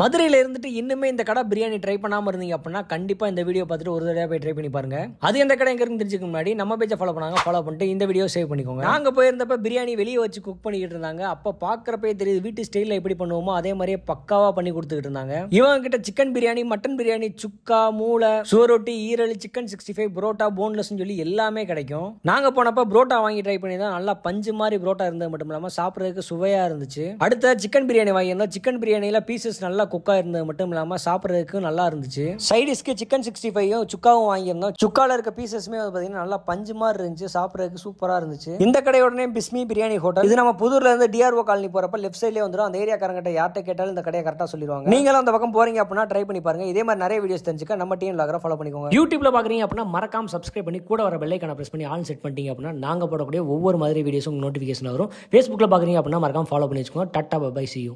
மதுரையில் இருந்துட்டு இன்னுமே இந்த கடை பிரியாணி ட்ரை பண்ணாமல் இருந்தீங்க அப்படின்னா கண்டிப்பாக இந்த வீடியோ பார்த்துட்டு ஒரு தடவை போய் ட்ரை பண்ணி பாருங்க அது எந்த கடை எங்க இருந்து தெரிஞ்சுக்க முன்னாடி நம்ம பேச்சை ஃபாலோ பண்ணாங்க ஃபாலோ பண்ணிட்டு இந்த வீடியோ சேவ் பண்ணிக்கோங்க நாங்கள் போயிருந்தப்ப பிரியாணி வெளியே வச்சு குக் பண்ணிக்கிட்டு இருந்தாங்க அப்போ பார்க்குறப்பே தெரியுது வீட்டு ஸ்டைலில் எப்படி பண்ணுவோமோ அதே மாதிரியே பக்காவாக பண்ணி கொடுத்துக்கிட்டு இருந்தாங்க இவங்க கிட்ட சிக்கன் பிரியாணி மட்டன் பிரியாணி சுக்கா மூளை சுவரொட்டி ஈரல் சிக்கன் சிக்ஸ்டி ஃபைவ் புரோட்டா போன்லெஸ்னு சொல்லி எல்லாமே கிடைக்கும் நாங்கள் போனப்போ புரோட்டா வாங்கி ட்ரை பண்ணி தான் நல்லா பஞ்சு மாதிரி புரோட்டா இருந்தது மட்டும் இல்லாமல் சாப்பிட்றதுக்கு சுவையாக இருந்துச்சு அடுத்த சிக்கன் பிரியாணி வாங்கியிருந்தோம் சிக்கன் பிரியாணியில் பீசஸ் நல்லா குக்காக இருந்தது மட்டும் இல்லாமல் சாப்பிட்றதுக்கு நல்லா இருந்துச்சு சைடிஸ்க்கு சிக்கன் சிக்ஸ்டி ஃபைவும் சுக்காவும் வாங்கியிருந்தோம் சுக்காவில் இருக்க பீசஸுமே வந்து பார்த்தீங்கன்னா நல்லா பஞ்சு மாதிரி இருந்துச்சு சாப்பிட்றதுக்கு சூப்பராக இருந்துச்சு இந்த கடையோடனே பிஸ்மி பிரியாணி ஹோட்டல் இது நம்ம புதூரில் இருந்து டிஆர்ஓ காலனி போகிறப்ப லெஃப்ட் சைட்லேயே வந்துடும் அந்த ஏரியாக்காரங்கிட்ட யார்கிட்ட கேட்டாலும் இந்த கடையை கரெக்டாக சொல்லிடுவாங்க நீங்களும் அந்த பக்கம் போறீங்க அப்படின்னா ட்ரை பண்ணி பாருங்க இதே மாதிரி நிறைய வீடியோஸ் தெரிஞ்சுக்க நம்ம டீம் லாகரை ஃபாலோ பண்ணிக்கோங்க யூடியூப்ல பாக்குறீங்க அப்படின்னா மறக்காம சப்ஸ்கிரைப் பண்ணி கூட வர கணக்கு ப்ரெஸ் பண்ணி ஆன் செட் பண்ணிட்டீங்க அப்படின்னா நாங்கள் போடக்கூடிய ஒவ்வொரு மாதிரி வீடியோஸும் நோட்டிஃபிகேஷன் வரும் ஃபேஸ்புக்கில் பார்க்குறீங்க அப்படின்னா மறக்காம ஃபாலோ பண்ணி வச்சுக்கோங்க டட்டா பை சியூ